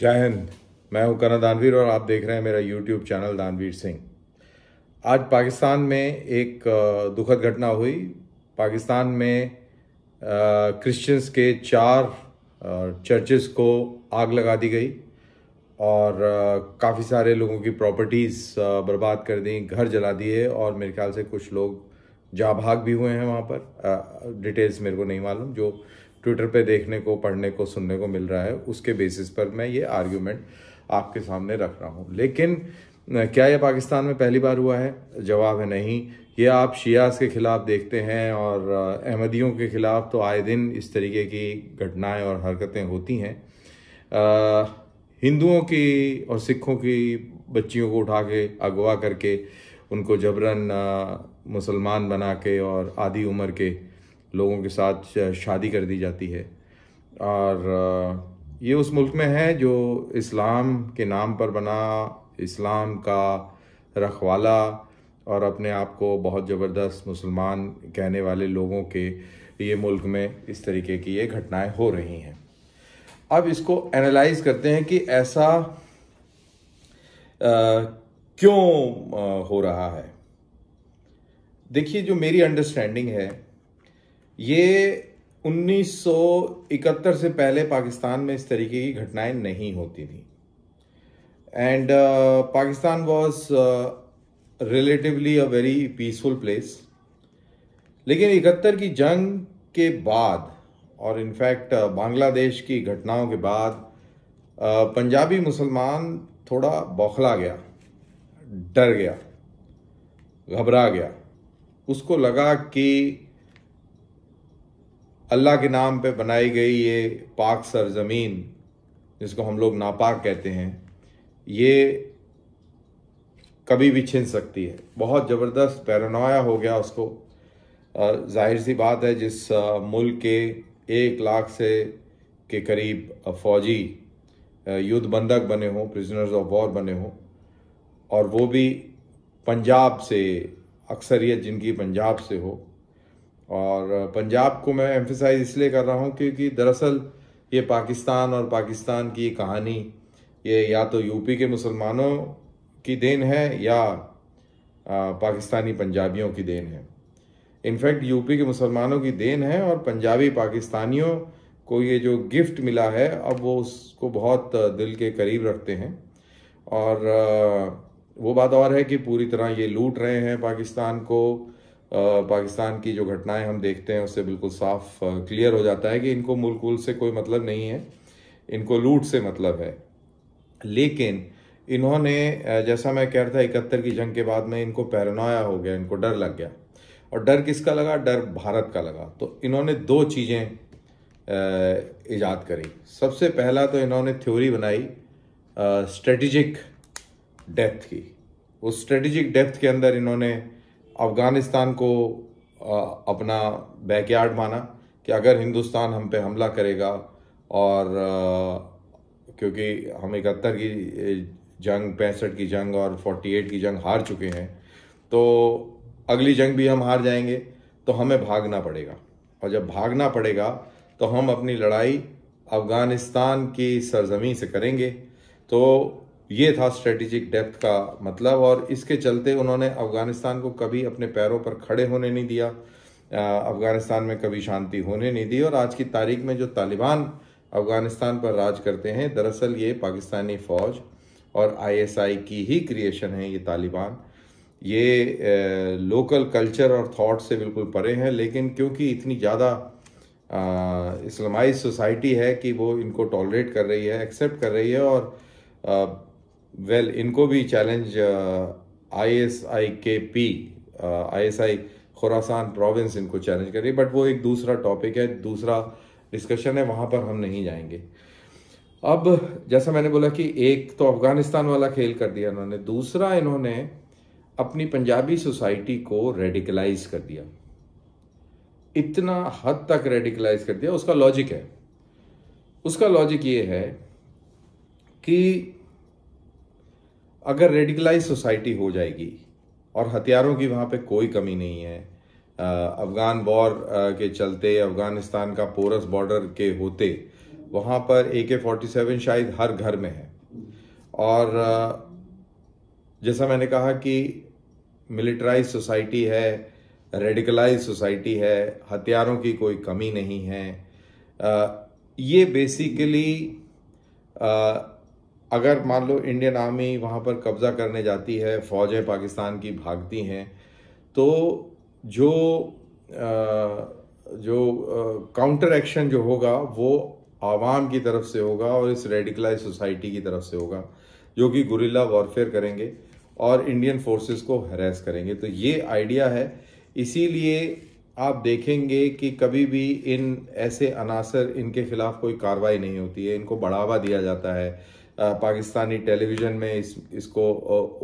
जय हिंद मैं हूं करण दानवीर और आप देख रहे हैं मेरा यूट्यूब चैनल दानवीर सिंह आज पाकिस्तान में एक दुखद घटना हुई पाकिस्तान में क्रिश्चियंस के चार चर्चेस को आग लगा दी गई और काफ़ी सारे लोगों की प्रॉपर्टीज़ बर्बाद कर दी घर जला दिए और मेरे ख्याल से कुछ लोग जा भाग भी हुए हैं वहाँ पर डिटेल्स मेरे को नहीं मालूम जो ट्विटर पे देखने को पढ़ने को सुनने को मिल रहा है उसके बेसिस पर मैं ये आर्ग्यूमेंट आपके सामने रख रहा हूँ लेकिन क्या यह पाकिस्तान में पहली बार हुआ है जवाब है नहीं ये आप शियास के ख़िलाफ़ देखते हैं और अहमदियों के ख़िलाफ़ तो आए दिन इस तरीके की घटनाएं और हरकतें होती हैं हिंदुओं की और सिखों की बच्चियों को उठा के अगवा करके उनको जबरन मुसलमान बना के और आधी उम्र के लोगों के साथ शादी कर दी जाती है और ये उस मुल्क में है जो इस्लाम के नाम पर बना इस्लाम का रखवाला और अपने आप को बहुत ज़बरदस्त मुसलमान कहने वाले लोगों के ये मुल्क में इस तरीके की ये घटनाएं हो रही हैं अब इसको एनालाइज करते हैं कि ऐसा आ, क्यों आ, हो रहा है देखिए जो मेरी अंडरस्टैंडिंग है ये 1971 से पहले पाकिस्तान में इस तरीके की घटनाएं नहीं होती थी and uh, Pakistan was relatively a very peaceful place लेकिन इकहत्तर की जंग के बाद और इनफैक्ट uh, बांग्लादेश की घटनाओं के बाद uh, पंजाबी मुसलमान थोड़ा बौखला गया डर गया घबरा गया उसको लगा कि अल्लाह के नाम पे बनाई गई ये पाक सरज़मीन जिसको हम लोग नापाक कहते हैं ये कभी भी छिन सकती है बहुत ज़बरदस्त पैरानोया हो गया उसको जाहिर सी बात है जिस मुल्क के एक लाख से के करीब फ़ौजी युद्ध बंधक बने हों प्रिजनर्स ऑफ वॉर बने हों और वो भी पंजाब से अक्सरियत जिनकी पंजाब से हो और पंजाब को मैं एम्फिसाइज इसलिए कर रहा हूँ क्योंकि दरअसल ये पाकिस्तान और पाकिस्तान की कहानी ये या तो यूपी के मुसलमानों की देन है या पाकिस्तानी पंजाबियों की देन है इनफैक्ट यूपी के मुसलमानों की देन है और पंजाबी पाकिस्तानियों को ये जो गिफ्ट मिला है अब वो उसको बहुत दिल के करीब रखते हैं और वो बात और है कि पूरी तरह ये लूट रहे हैं पाकिस्तान को पाकिस्तान की जो घटनाएं हम देखते हैं उससे बिल्कुल साफ क्लियर हो जाता है कि इनको मुल्क से कोई मतलब नहीं है इनको लूट से मतलब है लेकिन इन्होंने जैसा मैं कह रहा था इकहत्तर की जंग के बाद में इनको पैरनाया हो गया इनको डर लग गया और डर किसका लगा डर भारत का लगा तो इन्होंने दो चीज़ें ईजाद करी सबसे पहला तो इन्होंने थ्योरी बनाई स्ट्रेटिजिक डेप्थ की उस स्ट्रेटिजिक डेप्थ के अंदर इन्होंने अफ़गानिस्तान को अपना बैकयार्ड माना कि अगर हिंदुस्तान हम पे हमला करेगा और क्योंकि हम इकहत्तर की जंग पैंसठ की जंग और 48 की जंग हार चुके हैं तो अगली जंग भी हम हार जाएंगे तो हमें भागना पड़ेगा और जब भागना पड़ेगा तो हम अपनी लड़ाई अफ़गानिस्तान की सरजमी से करेंगे तो ये था स्ट्रेटेजिक डेप्थ का मतलब और इसके चलते उन्होंने अफ़गानिस्तान को कभी अपने पैरों पर खड़े होने नहीं दिया अफ़गानिस्तान में कभी शांति होने नहीं दी और आज की तारीख में जो तालिबान अफ़गानिस्तान पर राज करते हैं दरअसल ये पाकिस्तानी फ़ौज और आईएसआई की ही क्रिएशन है ये तालिबान ये लोकल कल्चर और थॉट से बिल्कुल परे हैं लेकिन क्योंकि इतनी ज़्यादा इस्लामाइज सोसाइटी है कि वो इनको टॉलरेट कर रही है एक्सेप्ट कर रही है और वेल well, इनको भी challenge I S I K P I S I Khorasan province इनको चैलेंज कर रही है बट वो एक दूसरा टॉपिक है दूसरा डिस्कशन है वहाँ पर हम नहीं जाएंगे अब जैसा मैंने बोला कि एक तो अफगानिस्तान वाला खेल कर दिया इन्होंने दूसरा इन्होंने अपनी पंजाबी सोसाइटी को रेडिकलाइज कर दिया इतना हद तक रेडिकलाइज कर दिया उसका लॉजिक है उसका लॉजिक ये है कि अगर रेडिकलाइज सोसाइटी हो जाएगी और हथियारों की वहाँ पे कोई कमी नहीं है अफ़गान वॉर के चलते अफ़गानिस्तान का पोरस बॉर्डर के होते वहाँ पर ए के फोर्टी सेवन शायद हर घर में है और जैसा मैंने कहा कि मिलिटराइज सोसाइटी है रेडिकलाइज सोसाइटी है हथियारों की कोई कमी नहीं है ये बेसिकली अगर मान लो इंडियन आर्मी वहाँ पर कब्ज़ा करने जाती है फ़ौजें पाकिस्तान की भागती हैं तो जो जो काउंटर एक्शन जो होगा वो आवाम की तरफ से होगा और इस रेडिकलाइज सोसाइटी की तरफ से होगा जो कि गुरिल्ला वॉरफेयर करेंगे और इंडियन फोर्सेस को हरेस करेंगे तो ये आइडिया है इसीलिए आप देखेंगे कि कभी भी इन ऐसे अनासर इनके ख़िलाफ़ कोई कार्रवाई नहीं होती है इनको बढ़ावा दिया जाता है पाकिस्तानी टेलीविज़न में इस इसको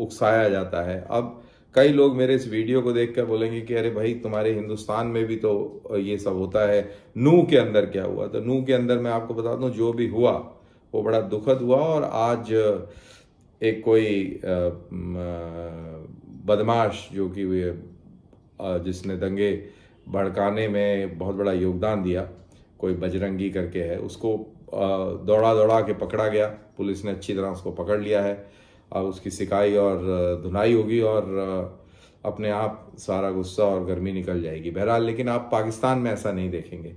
उकसाया जाता है अब कई लोग मेरे इस वीडियो को देखकर बोलेंगे कि अरे भाई तुम्हारे हिंदुस्तान में भी तो ये सब होता है नू के अंदर क्या हुआ तो नू के अंदर मैं आपको बता दूं जो भी हुआ वो बड़ा दुखद हुआ और आज एक कोई बदमाश जो कि जिसने दंगे भड़काने में बहुत बड़ा योगदान दिया कोई बजरंगी करके है उसको दौड़ा दौड़ा के पकड़ा गया पुलिस ने अच्छी तरह उसको पकड़ लिया है अब उसकी सिकाई और धुनाई होगी और अपने आप सारा गुस्सा और गर्मी निकल जाएगी बहरहाल लेकिन आप पाकिस्तान में ऐसा नहीं देखेंगे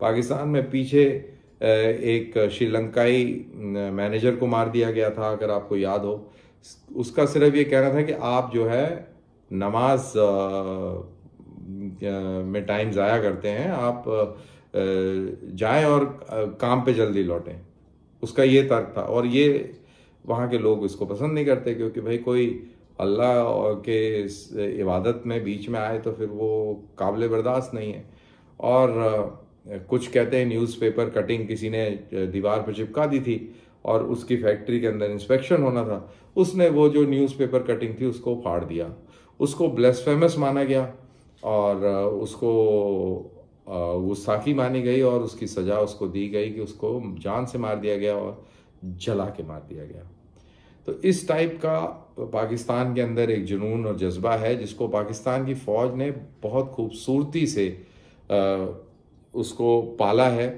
पाकिस्तान में पीछे एक श्रीलंकाई मैनेजर को मार दिया गया था अगर आपको याद हो उसका सिर्फ ये कहना था कि आप जो है नमाज में टाइम ज़ाया करते हैं आप जाएं और काम पे जल्दी लौटें उसका ये तर्क था और ये वहाँ के लोग इसको पसंद नहीं करते क्योंकि भाई कोई अल्लाह के इबादत में बीच में आए तो फिर वो काबिल बर्दाश्त नहीं है और कुछ कहते हैं न्यूज़पेपर कटिंग किसी ने दीवार पर चिपका दी थी और उसकी फैक्ट्री के अंदर इंस्पेक्शन होना था उसने वो जो न्यूज़पेपर कटिंग थी उसको फाड़ दिया उसको ब्लेसफेमस माना गया और उसको वो साकी मानी गई और उसकी सज़ा उसको दी गई कि उसको जान से मार दिया गया और जला के मार दिया गया तो इस टाइप का पाकिस्तान के अंदर एक जुनून और जज्बा है जिसको पाकिस्तान की फ़ौज ने बहुत खूबसूरती से उसको पाला है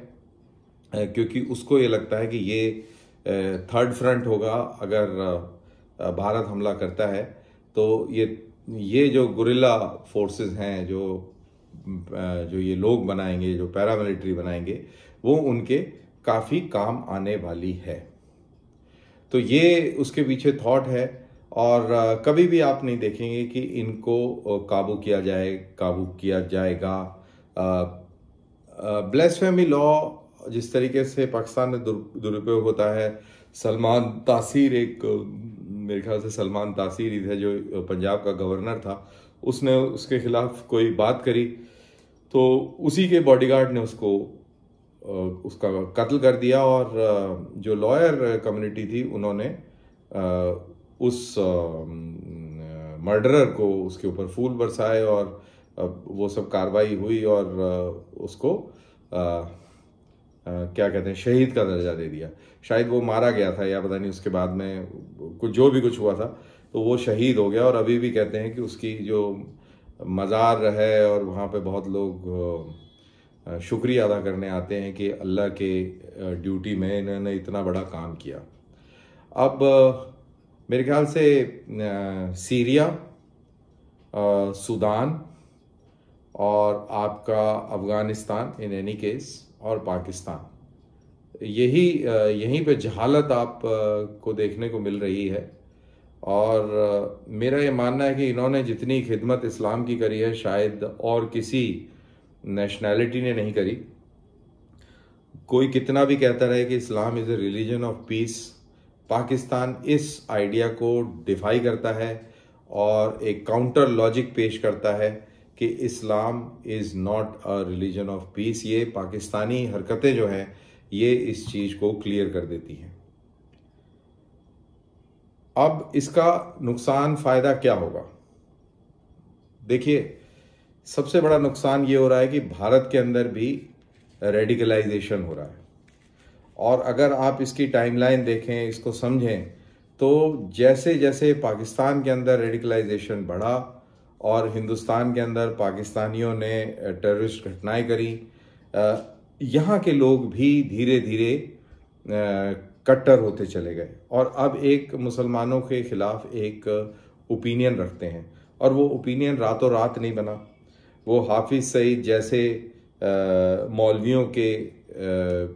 क्योंकि उसको ये लगता है कि ये थर्ड फ्रंट होगा अगर भारत हमला करता है तो ये ये जो गुरिल्ला फोर्सेस हैं जो जो ये लोग बनाएंगे जो पैरामिलिट्री बनाएंगे वो उनके काफ़ी काम आने वाली है तो ये उसके पीछे थॉट है और कभी भी आप नहीं देखेंगे कि इनको काबू किया जाए काबू किया जाएगा ब्लेस फैमी लॉ जिस तरीके से पाकिस्तान में दुरुपयोग होता है सलमान तासीर एक मेरे ख्याल से सलमान तासीर ही थे जो पंजाब का गवर्नर था उसने उसके खिलाफ कोई बात करी तो उसी के बॉडीगार्ड ने उसको उसका कत्ल कर दिया और जो लॉयर कम्युनिटी थी उन्होंने उस मर्डरर को उसके ऊपर फूल बरसाए और वो सब कार्रवाई हुई और उसको क्या कहते हैं शहीद का दर्जा दे दिया शायद वो मारा गया था या पता नहीं उसके बाद में कुछ जो भी कुछ हुआ था तो वो शहीद हो गया और अभी भी कहते हैं कि उसकी जो मज़ार है और वहाँ पे बहुत लोग शुक्रिया अदा करने आते हैं कि अल्लाह के ड्यूटी में इन्होंने इतना बड़ा काम किया अब मेरे ख्याल से सीरिया सूडान और आपका अफ़गानिस्तान इन एनी केस और पाकिस्तान यही यहीं पे जहालत आप को देखने को मिल रही है और मेरा ये मानना है कि इन्होंने जितनी खिदमत इस्लाम की करी है शायद और किसी नेशनैलिटी ने नहीं करी कोई कितना भी कहता रहे कि Islam is a religion of peace Pakistan इस आइडिया को डिफाई करता है और एक काउंटर लॉजिक पेश करता है कि Islam is not a religion of peace ये पाकिस्तानी हरकतें जो हैं ये इस चीज़ को क्लियर कर देती हैं अब इसका नुकसान फ़ायदा क्या होगा देखिए सबसे बड़ा नुकसान ये हो रहा है कि भारत के अंदर भी रेडिकलाइजेशन हो रहा है और अगर आप इसकी टाइमलाइन देखें इसको समझें तो जैसे जैसे पाकिस्तान के अंदर रेडिकलाइजेशन बढ़ा और हिंदुस्तान के अंदर पाकिस्तानियों ने टेररिस्ट घटनाएं करी यहाँ के लोग भी धीरे धीरे कट्टर होते चले गए और अब एक मुसलमानों के ख़िलाफ़ एक ओपिनियन रखते हैं और वो ओपिनियन रातों रात नहीं बना वो हाफिज़ सईद जैसे मौलवियों के आ,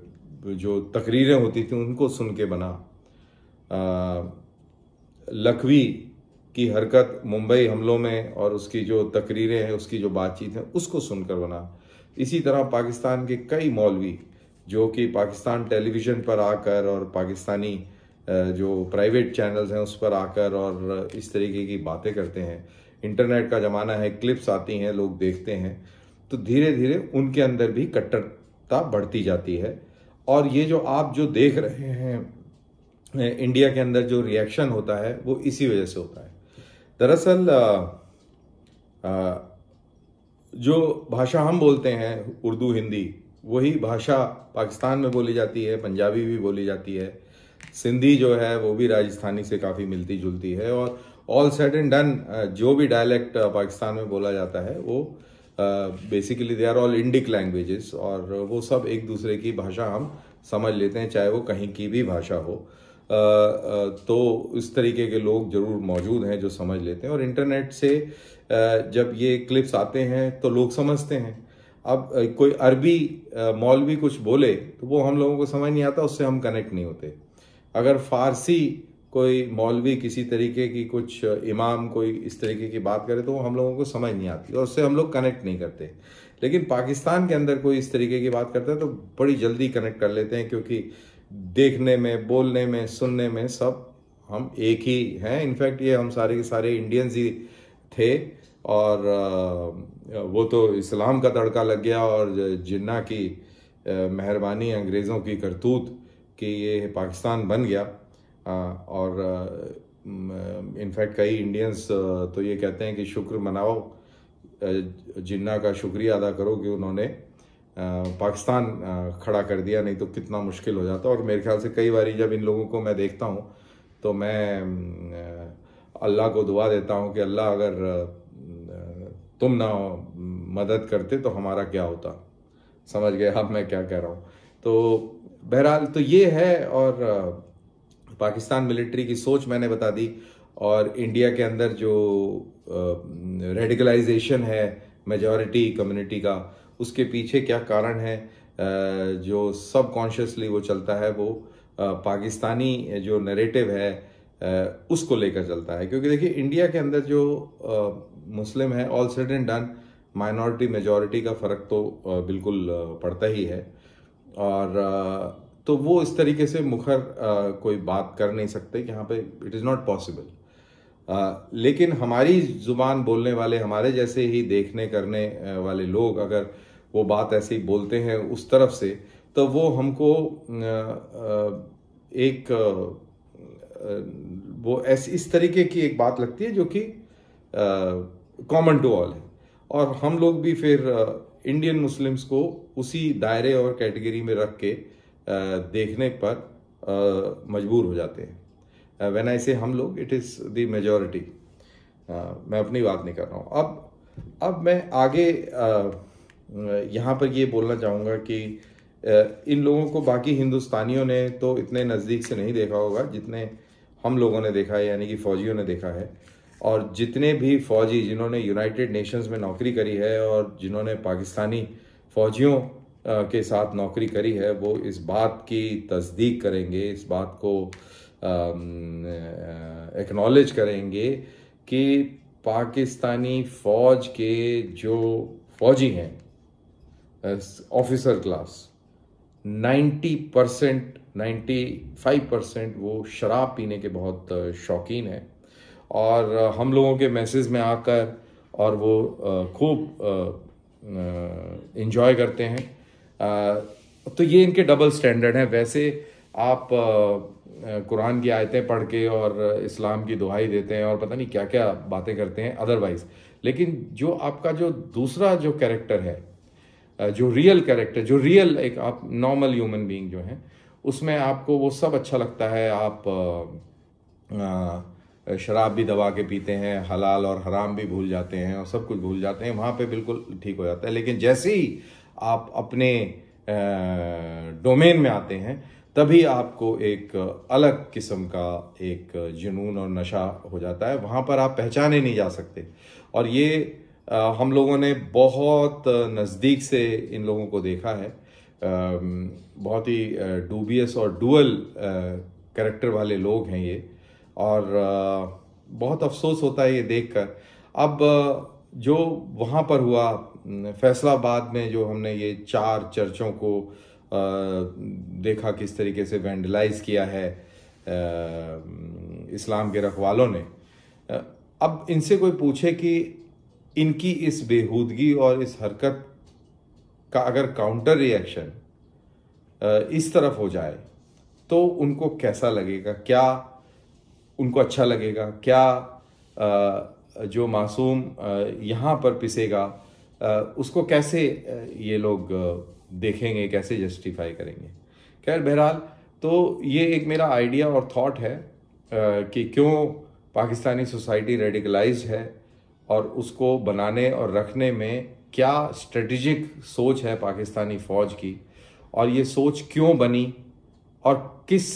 जो तकरीरें होती थी उनको सुन के बना लखवी की हरकत मुंबई हमलों में और उसकी जो तकरीरें हैं उसकी जो बातचीत है उसको सुनकर बना इसी तरह पाकिस्तान के कई मौलवी जो कि पाकिस्तान टेलीविज़न पर आकर और पाकिस्तानी जो प्राइवेट चैनल्स हैं उस पर आकर और इस तरीके की बातें करते हैं इंटरनेट का ज़माना है क्लिप्स आती हैं लोग देखते हैं तो धीरे धीरे उनके अंदर भी कट्टरता बढ़ती जाती है और ये जो आप जो देख रहे हैं इंडिया के अंदर जो रिएक्शन होता है वो इसी वजह से होता है दरअसल जो भाषा हम बोलते हैं उर्दू हिंदी वही भाषा पाकिस्तान में बोली जाती है पंजाबी भी बोली जाती है सिंधी जो है वो भी राजस्थानी से काफ़ी मिलती जुलती है और ऑल सेट एंड डन जो भी डायलैक्ट पाकिस्तान में बोला जाता है वो basically they are all Indic languages और वो सब एक दूसरे की भाषा हम समझ लेते हैं चाहे वो कहीं की भी भाषा हो आ, आ, तो इस तरीके के लोग ज़रूर मौजूद हैं जो समझ लेते हैं और इंटरनेट से आ, जब ये क्लिप्स आते हैं तो लोग समझते हैं अब कोई अरबी मौलवी कुछ बोले तो वो हम लोगों को समझ नहीं आता उससे हम कनेक्ट नहीं होते अगर फारसी कोई मौलवी किसी तरीके की कुछ इमाम कोई इस तरीके की बात करे तो वो हम लोगों को समझ नहीं आती और उससे हम लोग कनेक्ट नहीं करते लेकिन पाकिस्तान के अंदर कोई इस तरीके की बात करता है तो बड़ी जल्दी कनेक्ट कर लेते हैं क्योंकि देखने में बोलने में सुनने में सब हम एक ही हैं इनफैक्ट ये हम सारे के सारे इंडियंस ही थे और वो तो इस्लाम का तड़का लग गया और जिन्ना की मेहरबानी अंग्रेज़ों की करतूत कि ये पाकिस्तान बन गया और इनफैक्ट कई इंडियंस तो ये कहते हैं कि शुक्र मनाओ जिन्ना का शुक्रिया अदा करो कि उन्होंने पाकिस्तान खड़ा कर दिया नहीं तो कितना मुश्किल हो जाता और मेरे ख्याल से कई बार जब इन लोगों को मैं देखता हूँ तो मैं अल्लाह को दुआ देता हूँ कि अल्लाह अगर तुम ना हम्म, मदद करते तो हमारा क्या होता समझ गए अब मैं क्या कह रहा हूँ तो बहरहाल तो ये है और पाकिस्तान मिलिट्री की सोच मैंने बता दी और इंडिया के अंदर जो रेडिकलाइजेशन है मेजॉरिटी कम्युनिटी का उसके पीछे क्या कारण है जो सब कॉन्शियसली वो चलता है वो पाकिस्तानी जो नरेटिव है उसको लेकर चलता है क्योंकि देखिए इंडिया के अंदर जो मुस्लिम है all set and done minority majority का फ़र्क तो बिल्कुल पड़ता ही है और तो वो इस तरीके से मुखर कोई बात कर नहीं सकते कि यहाँ पे इट इज़ नॉट पॉसिबल लेकिन हमारी ज़ुबान बोलने वाले हमारे जैसे ही देखने करने वाले लोग अगर वो बात ऐसे ही बोलते हैं उस तरफ से तो वो हमको एक वो ऐसी इस तरीके की एक बात लगती है जो कि कॉमन टू ऑल है और हम लोग भी फिर इंडियन मुस्लिम्स को उसी दायरे और कैटेगरी में रख के देखने पर मजबूर हो जाते हैं वेन आई से हम लोग इट इज़ द मेजॉरिटी मैं अपनी बात नहीं कर रहा हूँ अब अब मैं आगे यहाँ पर ये बोलना चाहूँगा कि इन लोगों को बाकी हिंदुस्तानियों ने तो इतने नज़दीक से नहीं देखा होगा जितने हम लोगों ने देखा है यानी कि फ़ौजियों ने देखा है और जितने भी फौजी जिन्होंने यूनाइटेड नेशंस में नौकरी करी है और जिन्होंने पाकिस्तानी फौजियों के साथ नौकरी करी है वो इस बात की तस्दीक करेंगे इस बात को एक्नॉलेज करेंगे कि पाकिस्तानी फौज के जो फौजी हैं officer class 90 percent ninety five percent वो शराब पीने के बहुत शौकीन हैं और हम लोगों के मैसेज में आकर और वो खूब इन्जॉय करते हैं तो ये इनके डबल स्टैंडर्ड हैं वैसे आप कुरान की आयतें पढ़ के और इस्लाम की दुहाई देते हैं और पता नहीं क्या क्या बातें करते हैं अदरवाइज लेकिन जो आपका जो दूसरा जो कैरेक्टर है जो रियल कैरेक्टर जो रियल एक आप नॉर्मल ह्यूमन बीइंग जो हैं उसमें आपको वो सब अच्छा लगता है आप आ, आ, शराब भी दबा के पीते हैं हलाल और हराम भी भूल जाते हैं और सब कुछ भूल जाते हैं वहाँ पे बिल्कुल ठीक हो जाता है लेकिन जैसे ही आप अपने डोमेन में आते हैं तभी आपको एक अलग किस्म का एक जुनून और नशा हो जाता है वहाँ पर आप पहचाने नहीं जा सकते और ये हम लोगों ने बहुत नज़दीक से इन लोगों को देखा है बहुत ही डूबियस और डुअल कैरेक्टर वाले लोग हैं ये और बहुत अफसोस होता है ये देखकर अब जो वहाँ पर हुआ फैसलाबाद में जो हमने ये चार चर्चों को देखा किस तरीके से वैंडलाइज किया है इस्लाम के रखवालों ने अब इनसे कोई पूछे कि इनकी इस बेहूदगी और इस हरकत का अगर काउंटर रिएक्शन इस तरफ हो जाए तो उनको कैसा लगेगा क्या उनको अच्छा लगेगा क्या जो मासूम यहाँ पर पिसेगा उसको कैसे ये लोग देखेंगे कैसे जस्टिफाई करेंगे खैर बहरहाल तो ये एक मेरा आइडिया और थॉट है कि क्यों पाकिस्तानी सोसाइटी रेडिकलाइज है और उसको बनाने और रखने में क्या स्ट्रेटजिक सोच है पाकिस्तानी फ़ौज की और ये सोच क्यों बनी और किस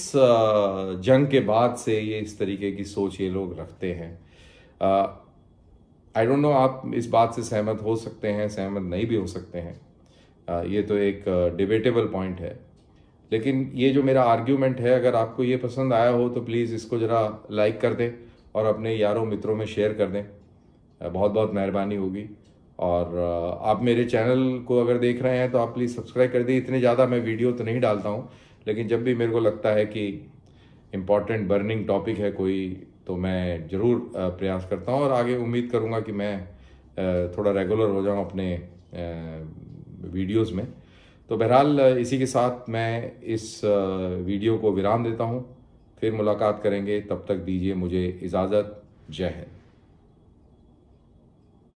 जंग के बाद से ये इस तरीके की सोच ये लोग रखते हैं आई डोंट नो आप इस बात से सहमत हो सकते हैं सहमत नहीं भी हो सकते हैं आ, ये तो एक डिबेटेबल पॉइंट है लेकिन ये जो मेरा आर्ग्यूमेंट है अगर आपको ये पसंद आया हो तो प्लीज़ इसको ज़रा लाइक कर दें और अपने यारों मित्रों में शेयर कर दें बहुत बहुत मेहरबानी होगी और आप मेरे चैनल को अगर देख रहे हैं तो आप प्लीज़ सब्सक्राइब कर दें इतने ज़्यादा मैं वीडियो तो नहीं डालता हूँ लेकिन जब भी मेरे को लगता है कि इम्पॉर्टेंट बर्निंग टॉपिक है कोई तो मैं ज़रूर प्रयास करता हूँ और आगे उम्मीद करूँगा कि मैं थोड़ा रेगुलर हो जाऊँ अपने वीडियोस में तो बहरहाल इसी के साथ मैं इस वीडियो को विराम देता हूँ फिर मुलाकात करेंगे तब तक दीजिए मुझे इजाज़त जय हिंद